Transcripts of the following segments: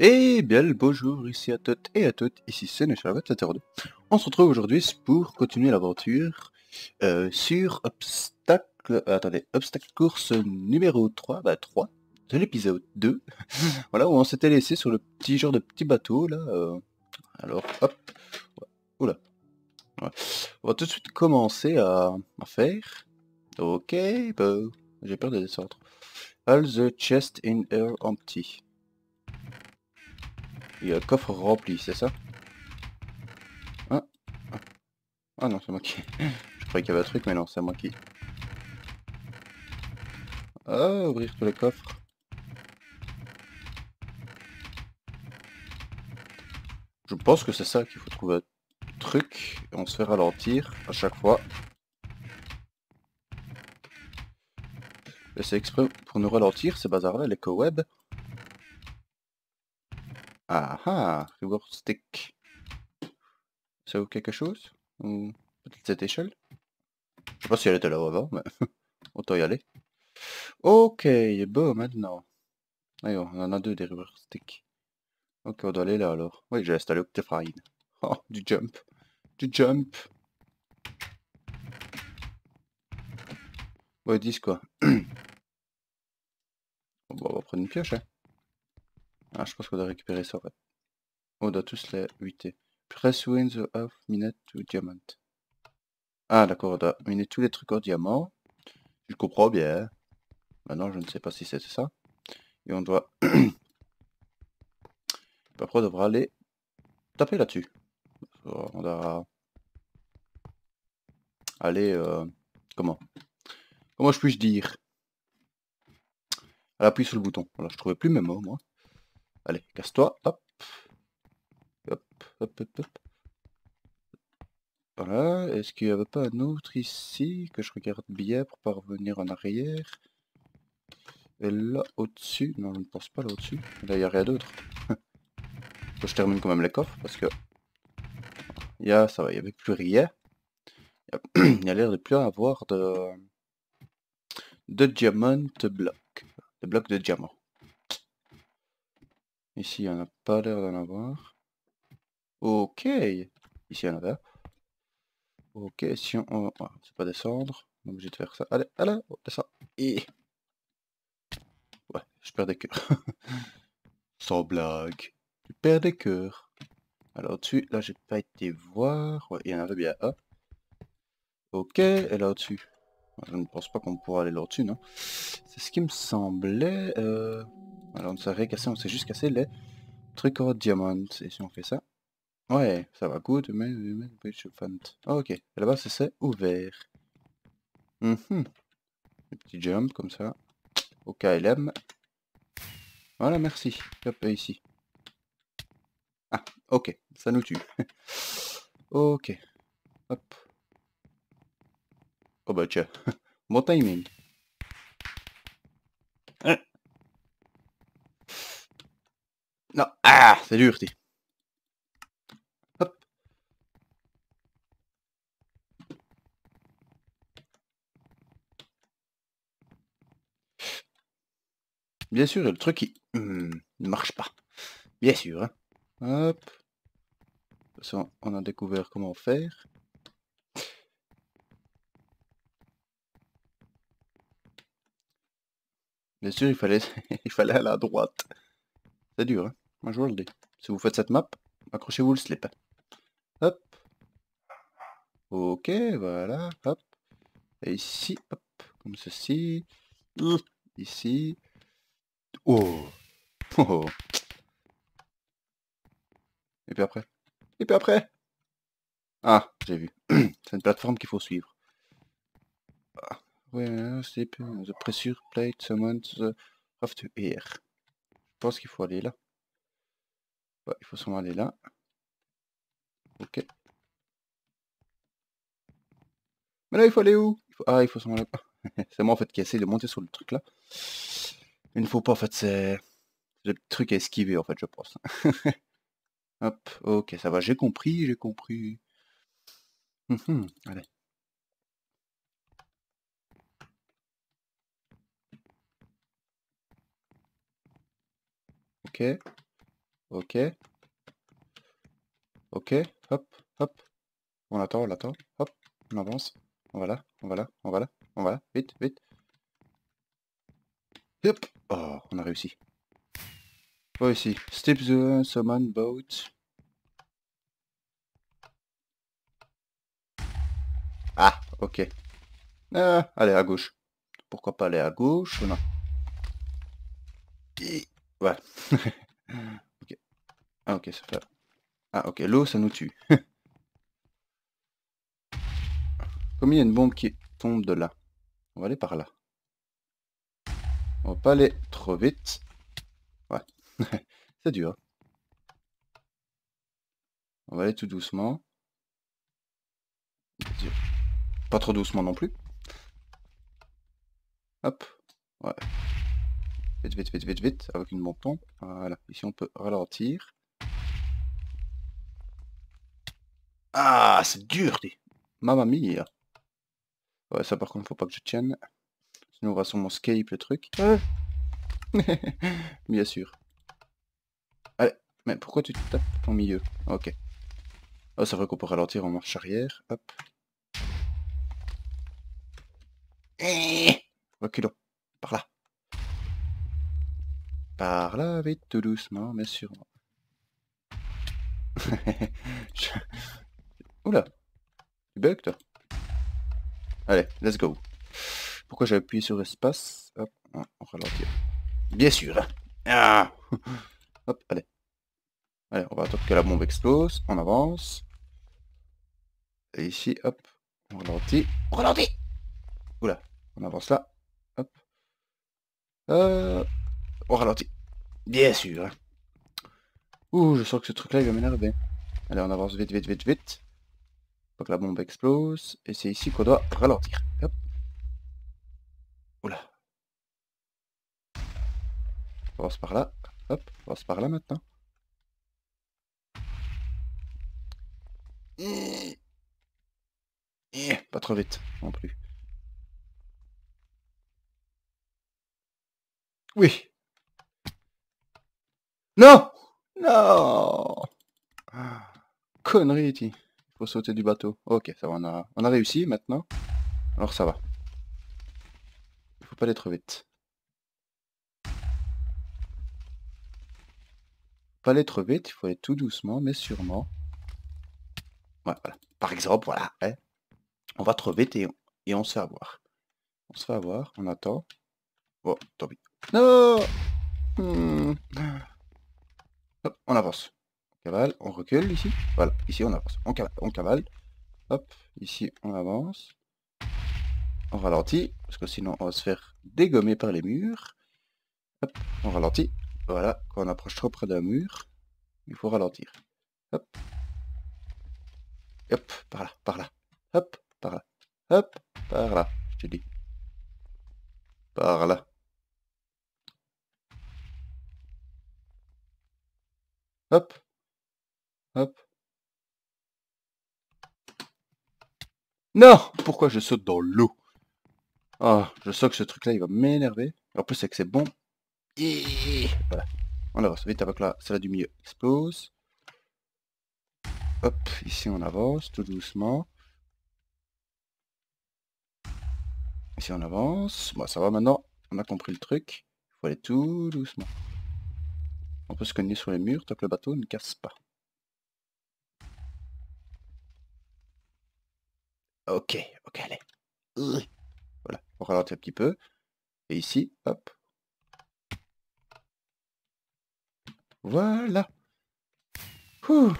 Et bien le bonjour ici à toutes et à toutes, ici c'est Necharvat2. On se retrouve aujourd'hui pour continuer l'aventure euh, sur obstacle, euh, attendez, obstacle course numéro 3, bah 3 de l'épisode 2. voilà où on s'était laissé sur le petit genre de petit bateau là. Euh. alors hop, oula. On va tout de suite commencer à, faire. Ok, bah, j'ai peur de descendre. All the chest in air empty. Il y a un coffre rempli, c'est ça ah. ah non, c'est moi qui... Je croyais qu'il y avait un truc, mais non, c'est moi qui... Ah, ouvrir tous les coffres. Je pense que c'est ça qu'il faut trouver un truc. On se fait ralentir à chaque fois. Et c'est exprès pour nous ralentir, ces bazar-là, co web ah ah river Stick. Ça vaut quelque chose Ou peut-être cette échelle Je sais pas si elle était là avant, mais autant y aller. Ok, bon maintenant. Allez, on en a deux des Reward Stick. Ok, on doit aller là alors. Oui, j'ai installé Octafrine. Oh, du jump. Du jump. Ouais, 10 quoi. bon, on va prendre une pioche, hein. Ah, je pense qu'on doit récupérer ça, en fait. On doit tous les 8 Press win the half minute to diamond. Ah, d'accord, on doit miner tous les trucs en diamant. Je comprends bien. Maintenant, je ne sais pas si c'est ça. Et on doit... Après, on devra aller taper là-dessus. On doit... Aller... Euh... Comment Comment je puis-je dire à sur le bouton. Voilà, je trouvais plus mes mots, moi. Allez, casse-toi. Hop. Hop, hop, hop, hop. Voilà. Est-ce qu'il n'y avait pas un autre ici que je regarde bien pour parvenir en arrière Et là, au-dessus Non, je ne pense pas là au-dessus. Là, il n'y a rien d'autre. je termine quand même les coffres parce que... Il y a, ça va, il n'y avait plus rien. Il y a l'air de plus avoir de... De diamant bloc De blocs de diamant. Ici, il n'y en a pas l'air d'en avoir. Ok. Ici, il y en a Ok, si on... on c'est pas descendre. On est obligé de faire ça. Allez, allez, oh, descend. Et... Ouais, je perds des cœurs. Sans blague. Je perds des cœurs. Alors au-dessus, là, j'ai pas été voir. Ouais, il y en avait bien un. Ok, et là au-dessus. Je ne pense pas qu'on pourra aller là-dessus, non C'est ce qui me semblait... Euh, alors on ne s'est cassé, on sait juste casser les trucs en diamant. Et si on fait ça Ouais, ça va good, mais... Ah, ok, là-bas c'est ouvert. Mhm. Petit jump comme ça. Au KLM. Voilà, merci. Hop, euh, ici. Ah, ok, ça nous tue. ok. Hop. Oh bah tiens, bon timing. Non, Ah, c'est dur, t'sais. Hop. Bien sûr, le truc qui... Hmm, ne marche pas. Bien sûr. Hein. Hop. De toute façon, on a découvert comment faire. Bien sûr, il fallait, il fallait aller à droite. C'est dur, hein moi je vous le Si vous faites cette map, accrochez-vous le slip. Hop. Ok, voilà, hop. Et ici, hop, comme ceci. Ici. Oh. oh. oh. Et puis après Et puis après Ah, j'ai vu. C'est une plateforme qu'il faut suivre. Ah. Ouais, the pressure plate summons after air. Je pense qu'il faut aller là. Bah, il faut s'en aller là. Ok. Mais là, il faut aller où il faut... Ah, il faut s'en aller c'est moi, en fait, qui essaie de monter sur le truc là. Il ne faut pas, en fait, c'est... Le truc à esquiver, en fait, je pense. Hop, ok, ça va, j'ai compris, j'ai compris. Mhm, allez. Ok. Ok. Ok. Hop, hop. On attend, on attend. Hop, on avance. On va là, on va là, on va là, on va là. Vite, vite. Hop. Oh, on a réussi. Pas réussi, Step the summon boat. Ah, ok. Ah, allez, à gauche. Pourquoi pas aller à gauche ou Non. Ouais. Ah ok, ça Ah ok, l'eau ça nous tue. Comme il y a une bombe qui tombe de là, on va aller par là. On va pas aller trop vite. Ouais, c'est dur. On va aller tout doucement. Pas trop doucement non plus. Hop. Ouais. Vite, vite, vite, vite, vite. Avec une bombe Voilà. Ici, on peut ralentir. Ah, c'est dur, dit. Mamma mia. Hein. Ouais, ça par contre, faut pas que je tienne. Sinon, on va mon scape le truc. Bien sûr. Allez, mais pourquoi tu te tapes au milieu Ok. Oh, c'est vrai qu'on peut ralentir en marche arrière. Hop. Eh! Reculons. Par là. Par là, vite, tout doucement, mais sûrement. Oula Tu bug toi Allez, let's go. Pourquoi j'ai appuyé sur espace Hop, on ralentit. Bien sûr ah Hop, allez. Allez, on va attendre que la bombe explose. On avance. Et ici, hop, on ralentit. On ralentit Oula, on avance là. Hop. Euh, on ralentit. Bien sûr. Hein. Ouh, je sens que ce truc-là, il va m'énerver. Allez, on avance vite, vite, vite, vite. Donc la bombe explose, et c'est ici qu'on doit ralentir. Hop. Oula. On passe par là. Hop, on passe par là maintenant. Mmh. Mmh, pas trop vite non plus. Oui. Non Non ah, Connerie, dit sauter du bateau. Ok, ça va, on a, on a réussi maintenant. Alors ça va. Il faut pas aller trop vite. Pas aller trop vite, il faut aller tout doucement, mais sûrement. voilà. Par exemple, voilà. On va trop vite et on, et on se fait avoir. On se fait avoir, on attend. Oh, tant Non hmm. on avance on recule ici. Voilà, ici on avance. On cavale, on cavale. Hop, ici on avance. On ralentit, parce que sinon on va se faire dégommer par les murs. Hop, on ralentit. Voilà, quand on approche trop près d'un mur, il faut ralentir. Hop. Hop, par là, par là. Hop, par là. Hop, par là, je te dis. Par là. Hop, Hop. Non Pourquoi je saute dans l'eau Ah, je sens que ce truc-là, il va m'énerver. En plus, c'est que c'est bon. On avance vite avec la salle du milieu. Explose. Hop, ici on avance tout doucement. Ici on avance. Bon, ça va maintenant. On a compris le truc. Il faut aller tout doucement. On peut se cogner sur les murs, tant que le bateau ne casse pas. Ok, ok, allez. Voilà, on ralentit un petit peu. Et ici, hop. Voilà. Je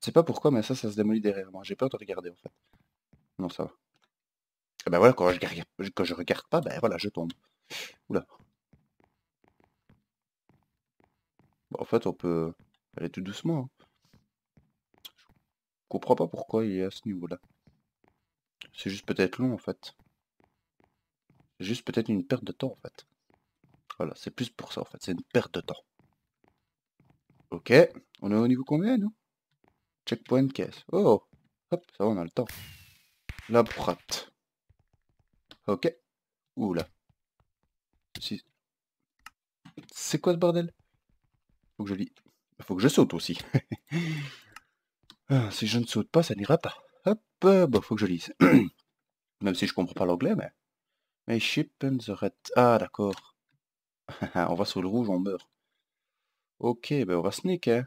sais pas pourquoi, mais ça, ça se démolit derrière moi. J'ai peur de regarder, en fait. Non, ça va. Eh ben voilà, quand je, regarde, quand je regarde pas, ben voilà, je tombe. Oula. en fait, on peut aller tout doucement. Hein. Je comprends pas pourquoi il est à ce niveau-là. C'est juste peut-être long en fait. C'est juste peut-être une perte de temps en fait. Voilà, c'est plus pour ça en fait, c'est une perte de temps. Ok, on est au niveau combien nous Checkpoint caisse. Oh Hop, ça va, on a le temps. La prate. Ok. Oula. Si. C'est quoi ce bordel Faut que je lis. Faut que je saute aussi. Ah, si je ne saute pas, ça n'ira pas. Hop, bah faut que je lise. Même si je comprends pas l'anglais, mais... Mais ship and the red... Ah, d'accord. on va sur le rouge, on meurt. Ok, ben on va sneak, hein.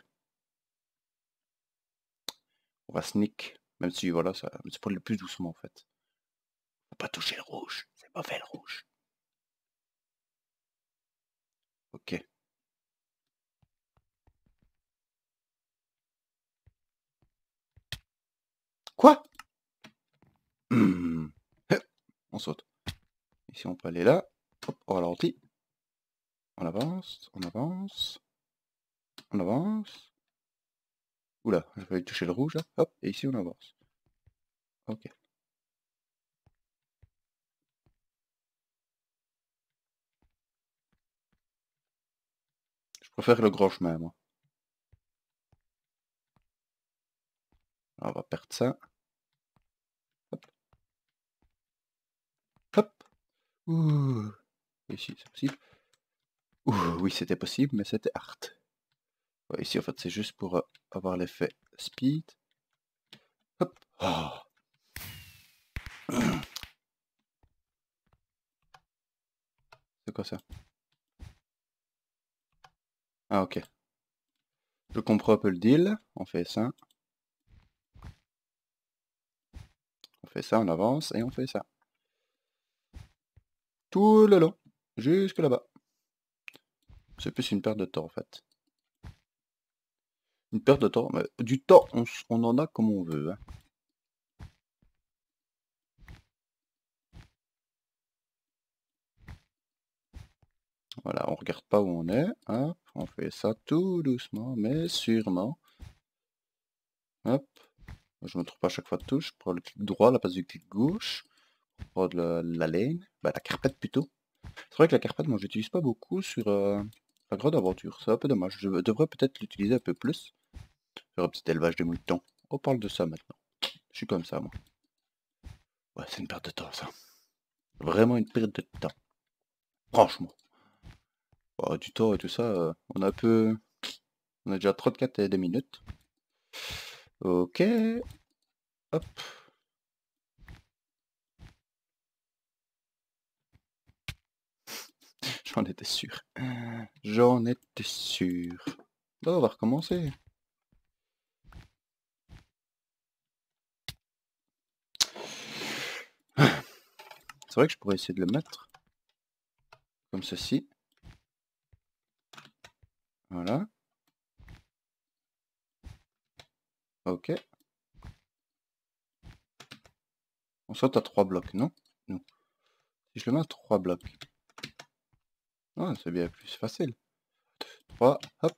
On va sneak. Même si, voilà, ça... c'est pour le plus doucement, en fait. pas toucher le rouge. C'est mauvais, le rouge. Ok. Quoi hum. On saute. Ici, on peut aller là. Hop, on ralentit. On avance, on avance. On avance. Oula, je vais toucher le rouge. Là. Hop, et ici, on avance. Ok. Je préfère le gros chemin, moi. on va perdre ça. Ouh. Ici, c'est possible. oui, c'était possible, mais c'était art. ici, en fait, c'est juste pour euh, avoir l'effet speed. Hop. Oh. C'est quoi ça Ah, ok. Je comprends un peu le deal. On fait ça. On fait ça, on avance et on fait ça. Tout le long. Jusque là-bas. C'est plus une perte de temps, en fait. Une perte de temps. du temps, on, en a comme on veut. Hein. Voilà, on regarde pas où on est. Hein. on fait ça tout doucement, mais sûrement. Hop. Je me trompe à chaque fois de touche. Je prends le clic droit la place du clic gauche pour la laine, bah, ben, la carpette plutôt. C'est vrai que la carpette, moi, j'utilise pas beaucoup sur euh, la grande aventure. C'est un peu dommage. Je devrais peut-être l'utiliser un peu plus. Sur un petit élevage de moutons. On parle de ça maintenant. Je suis comme ça, moi. Ouais, c'est une perte de temps, ça. Vraiment une perte de temps. Franchement. Bah, du temps et tout ça, euh, on a un peu... On a déjà 34 et euh, des minutes. Ok. Hop. J'en étais sûr. Euh, j'en étais sûr. on va recommencer. C'est vrai que je pourrais essayer de le mettre. Comme ceci. Voilà. Ok. On saute à trois blocs, non Non. Si je le mets à trois blocs. Ah, c'est bien plus facile. 3, hop.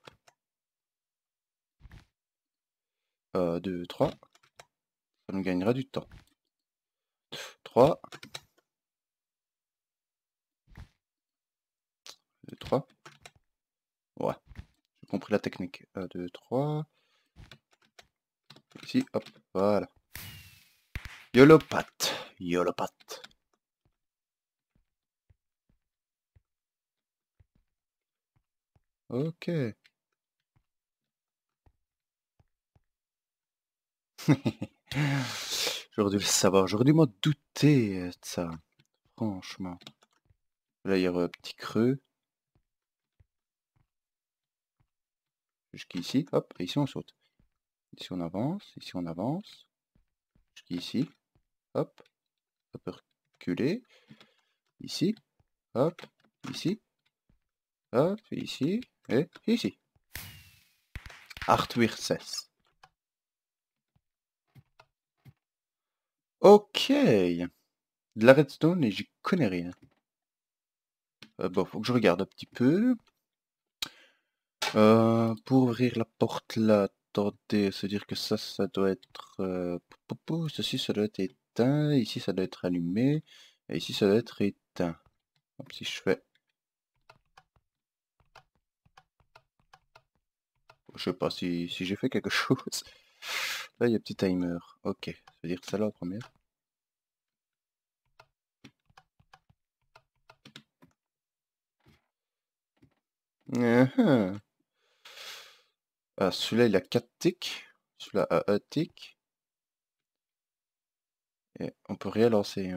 Euh, 2, 3. Ça nous gagnera du temps. 3. 2, 3. Ouais. J'ai compris la technique. 1, 2, 3. Ici, hop, voilà. Yolopat. Yolopat. Ok. j'aurais dû le savoir, j'aurais dû m'en douter euh, de ça. Franchement. Là, il y a un petit creux. Jusqu'ici, hop, et ici on saute. Ici on avance, ici on avance. Jusqu'ici, hop, on peut reculer. Ici, hop, ici, hop, ici, ici ici. 16 Ok. De la redstone et j'y connais rien. Euh, bon, faut que je regarde un petit peu. Euh, pour ouvrir la porte là, attendez, se dire que ça, ça doit être... Euh, ceci, ça doit être éteint. Ici, ça doit être allumé. Et ici, ça doit être éteint. si je fais Je sais pas si, si j'ai fait quelque chose. Là, il y a petit timer. Ok, ça veut dire ça là, la première. Uh-huh. Ah, celui-là, il a 4 ticks. Celui-là a 1 tic. Et on peut rien lancer.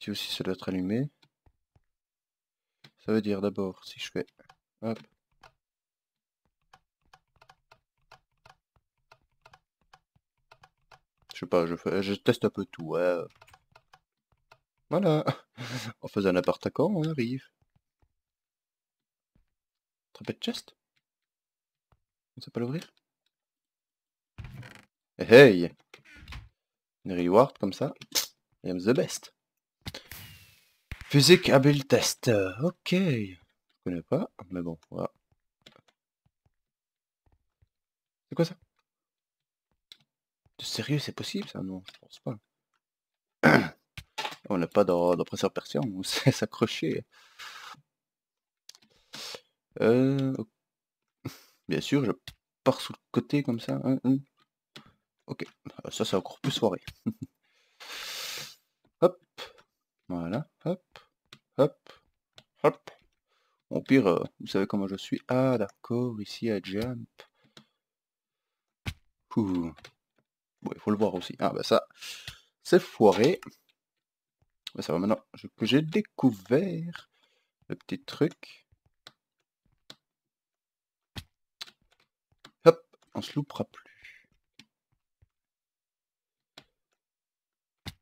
Ici aussi, ça doit être allumé. Ça veut dire d'abord, si je fais... Hop. Je sais pas, je, fais, je teste un peu tout. Voilà. On faisait un appart quand on arrive. Trapet chest On sait pas l'ouvrir Hey, eh, hey Une reward comme ça. I am the best. Physique habile test. Ok. Je connais pas, mais bon, voilà. C'est quoi ça de sérieux, c'est possible ça Non, je pense pas. On n'a pas d'oppresseur persian, on sait s'accrocher. Euh, Bien sûr, je pars sous le côté comme ça. Hein, hein. Ok, euh, ça c'est encore plus soirée. hop, voilà, hop, hop, hop. Au pire, euh, vous savez comment je suis. Ah d'accord, ici à jump. Bon, il faut le voir aussi. Ah bah ça, c'est foiré. Bah, ça va maintenant que j'ai découvert le petit truc. Hop, on se loupera plus.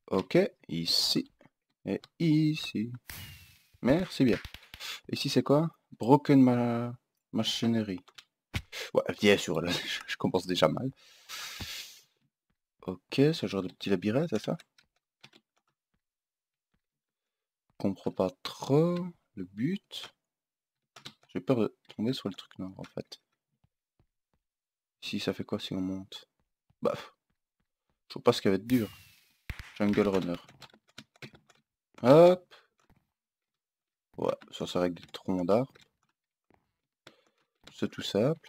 Ok, ici. Et ici. Merci bien. Ici c'est quoi Broken ma machinery. Ouais, bien sûr, là, je commence déjà mal. Ok, ce genre de petit labyrinthe, c'est ça Je comprends pas trop le but. J'ai peur de tomber sur le truc noir, en fait. Si ça fait quoi si on monte Baf je vois pas ce qui va être dur. Jungle Runner. Hop Ouais, ça, c'est avec des troncs d'arbres. C'est tout simple.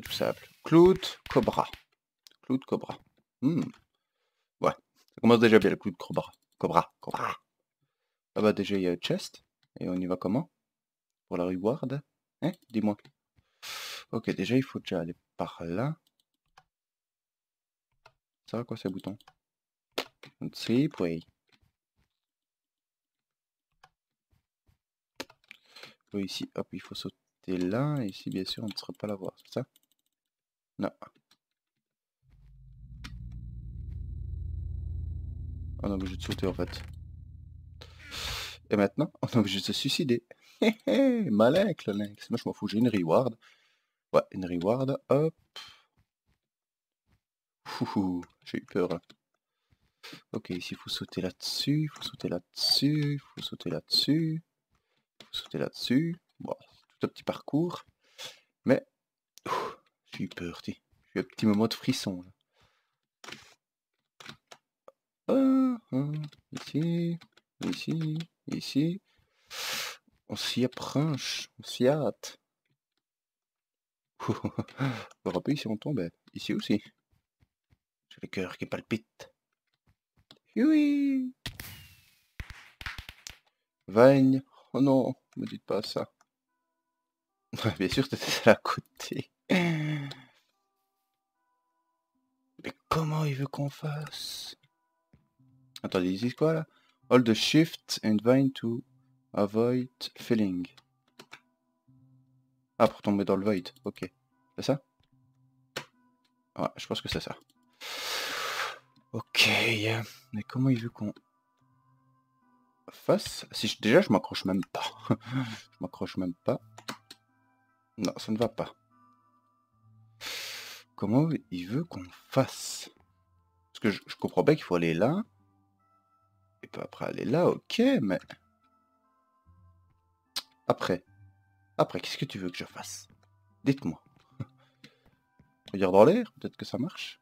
tout simple. Cloud Cobra. Cloud Cobra. Hmm. Ouais, ça commence déjà bien le clout, Cobra. Cobra, Cobra. Ah. ah bah déjà il y a chest. Et on y va comment Pour la reward Hein, hein Dis-moi. Ok, déjà il faut déjà aller par là. Ça va quoi ces boutons C'est oui. ici, hop, il faut sauter là. ici, bien sûr, on ne sera pas voir, c'est ça non. On est obligé de sauter en fait. Et maintenant, on est obligé de se suicider. Hé hé, le Moi je m'en fous, j'ai une reward. Ouais, une reward, hop. J'ai eu peur Ok, ici il faut sauter là-dessus, Il faut sauter là-dessus, Il faut sauter là-dessus, faut sauter là-dessus. Bon, tout un petit parcours. Mais, j'ai eu peur, J'ai un petit moment de frisson. Ah, ah, ici, ici, ici. On s'y approche, on s'y hâte. on va rappeler si on tombe, Ici aussi. J'ai le cœur qui palpite. Oui Vagne. Oh non, me dites pas ça. Bien sûr, c'était à côté. Mais comment il veut qu'on fasse Attendez, il dit quoi là Hold the shift and vine to avoid feeling Ah, pour tomber dans le void, ok. C'est ça Ouais, je pense que c'est ça. Ok, mais comment il veut qu'on fasse si je... Déjà, je m'accroche même pas. je m'accroche même pas. Non, ça ne va pas. Comment il veut qu'on fasse Parce que je, comprends pas qu'il faut aller là. Et puis après aller là, ok, mais... Après. Après, qu'est-ce que tu veux que je fasse Dites-moi. Regarde dans l'air, peut-être que ça marche.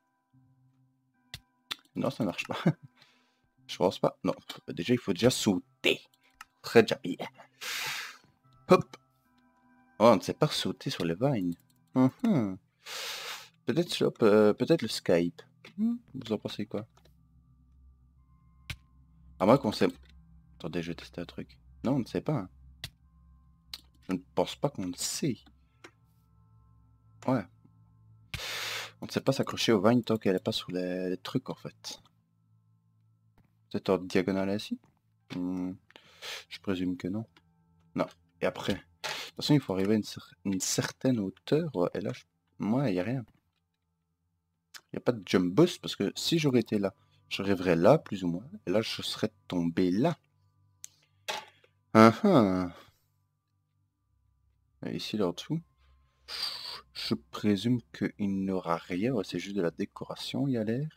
Non, ça marche pas. Je pense pas. Non, déjà, il faut déjà sauter. Très déjà Hop. Oh, on ne sait pas sauter sur les vines. Hum, hum. Peut-être euh, peut-être le Skype. Hmm. Vous en pensez quoi À moi qu'on sait... Attendez, je vais tester un truc. Non, on ne sait pas. Je ne pense pas qu'on le sait. Ouais. On ne sait pas s'accrocher au Vine tant qu'elle n'est pas sous les, trucs, en fait. Peut-être en diagonale ici hmm. Je présume que non. Non. Et après De toute façon, il faut arriver à une, certaine hauteur. Et là, je... moi, il n'y a rien. Il n'y a pas de jump boost parce que si j'aurais été là, je rêverais là, plus ou moins. Et là, je serais tombé là. Ah ah. ici, là dessous. Je présume qu'il n'y aura rien. C'est juste de la décoration, il y a l'air.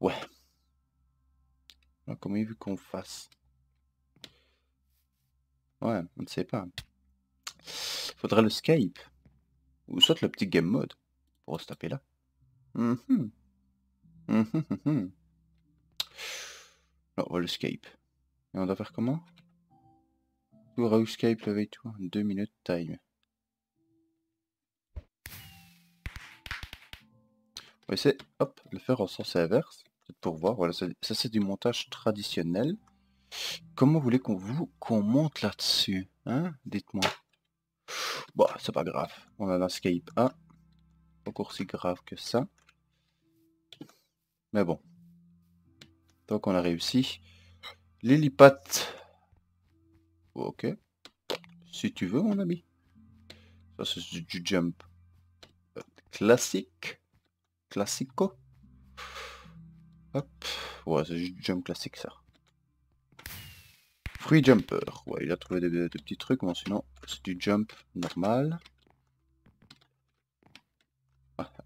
Ouais. Ah, comment il veut qu'on fasse Ouais, on ne sait pas. Faudrait le Skype. Ou soit le petit game mode. Pour se taper là. Mm-hmm. Mm-hmm. on va le Et on doit faire comment Tout escape, le tout. 2 minutes time. On va essayer, hop, le faire en sens inverse. pour voir. Voilà, ça, c'est du montage traditionnel. Comment vous voulez qu'on vous qu'on monte là-dessus Hein Dites-moi. Bon, bah, c'est pas grave. On a un Skype 1 encore si grave que ça. Mais bon. Donc on a réussi. Lilipat. Ok. Si tu veux, mon ami. Ça, c'est du jump euh, classique. Classico. Hop. Ouais, c'est du jump classique, ça. Free jumper. Ouais, il a trouvé des, des petits trucs, mais sinon, c'est du jump normal.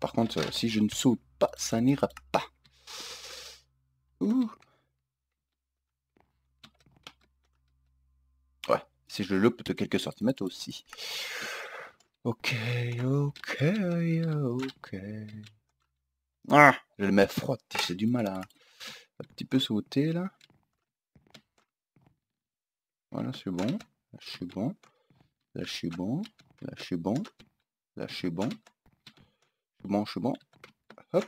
Par contre, euh, si je ne saute pas, ça n'ira pas. Ouais, si je le loupe de quelques centimètres aussi. Ok, ok, ok. Ah, je le mets froid, c'est du mal à un petit peu sauter là. Voilà, c'est bon. Là, je suis bon. Là, je suis bon. Là, je suis bon. Là, je suis bon bon, je suis bon. Hop.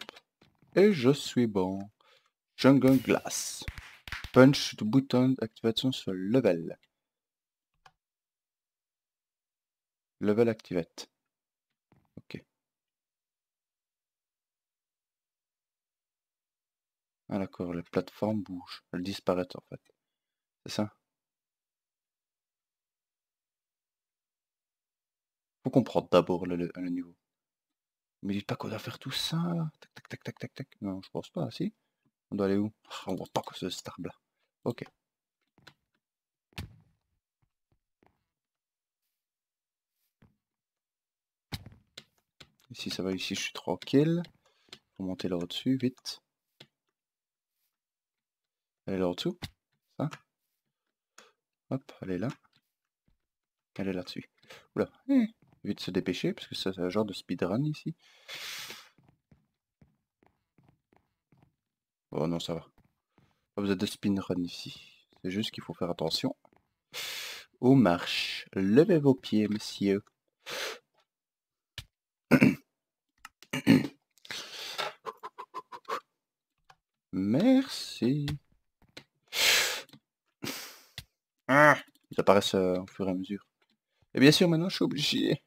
Et je suis bon. Jungle Glass. Punch de button activation sur level. Level activate. Ok. Ah d'accord, les plateformes bougent. Elles disparaissent en fait. C'est ça Faut comprendre d'abord le niveau. Mais dites pas qu'on doit faire tout ça. Tac, tac, tac, tac, tac, tac. Non, je pense pas, si. On doit aller où ah, On voit pas que ce star Ok. Ici, ça va, ici, je suis tranquille. Faut monter là au-dessus, vite. Elle est là dessous Ça. Hop, elle est là. Elle est là-dessus. Oula. Eh vite se dépêcher, parce que c'est un genre de speedrun ici. Oh non, ça va. Pas êtes de speedrun ici. C'est juste qu'il faut faire attention aux marches. Levez vos pieds, messieurs. Merci. Ah, ils apparaissent euh, au fur et à mesure. Et bien sûr, maintenant, je suis obligé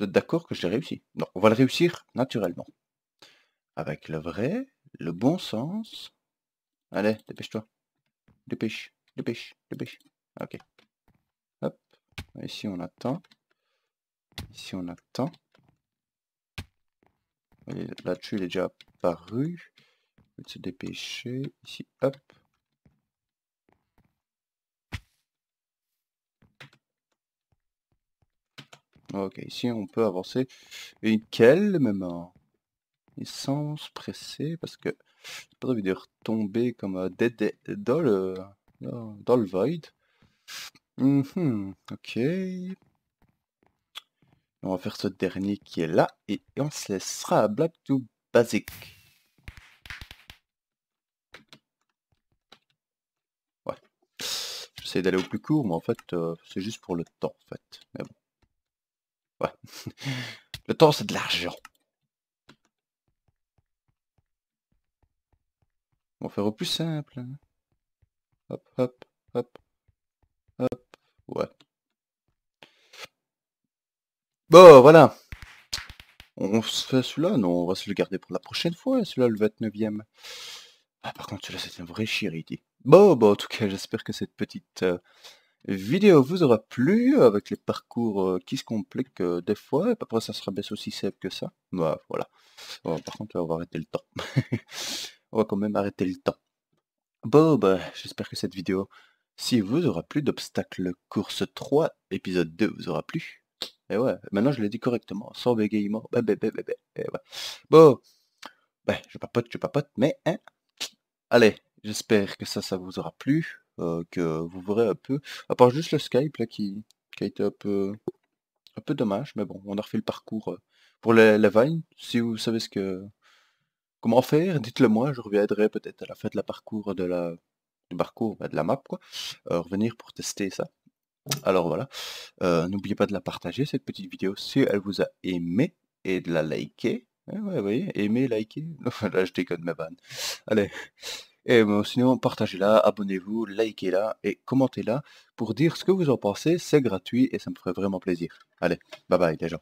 vous d'accord que j'ai réussi Non, on va le réussir naturellement. Avec le vrai, le bon sens. Allez, dépêche-toi. Dépêche, dépêche, dépêche. Ok. Hop. Ici on attend. Ici on attend. Là-dessus il est déjà apparu. Il se dépêcher. Ici, hop. Ok, ici on peut avancer. Et quelle même Et sans se presser, parce que j'ai pas envie de retomber comme euh, dead dans le, dans le void. ok. On va faire ce dernier qui est là, et on se laissera à Black to Basic. Ouais. J'essaie d'aller au plus court, mais en fait, euh, c'est juste pour le temps, en fait. Mais bon. Le temps, c'est de l'argent. On va faire au plus simple. Hop, hop, hop. Hop, ouais. Bon, voilà. On se fait cela, Non, on va se le garder pour la prochaine fois, celui-là, le 29e. Ah, par contre, celui c'est un vrai dit. Bon, bon, en tout cas, j'espère que cette petite... Euh, vidéo vous aura plu, avec les parcours euh, qui se compliquent euh, des fois, et après ça sera rabaisse aussi simple que ça. Bah, voilà. Bon, oh, par contre, on va arrêter le temps. on va quand même arrêter le temps. Bon, ben j'espère que cette vidéo, si vous aura plu, d'obstacles Course 3, épisode 2, vous aura plu. Et ouais, maintenant je l'ai dit correctement, sans bégayement. Bon bah, bah, Bon, bah, je papote, je papote, mais hein. Allez, j'espère que ça, ça vous aura plu. Euh, que vous verrez un peu. À part juste le Skype là, qui, a été un peu, dommage, mais bon, on a refait le parcours. Euh, pour les, vannes si vous savez ce que comment faire, dites-le moi, je reviendrai peut-être à la fin de la parcours de la du parcours, ben, de la map quoi, euh, revenir pour tester ça. Alors voilà, n'oubliez pas de la partager cette petite vidéo si elle vous a aimé et de la liker. Eh ouais, vous voyez, aimer, liker, là je déconne ma vanne. Allez, et sinon, partagez-la, abonnez-vous, likez-la et commentez-la pour dire ce que vous en pensez. C'est gratuit et ça me ferait vraiment plaisir. Allez, bye bye déjà.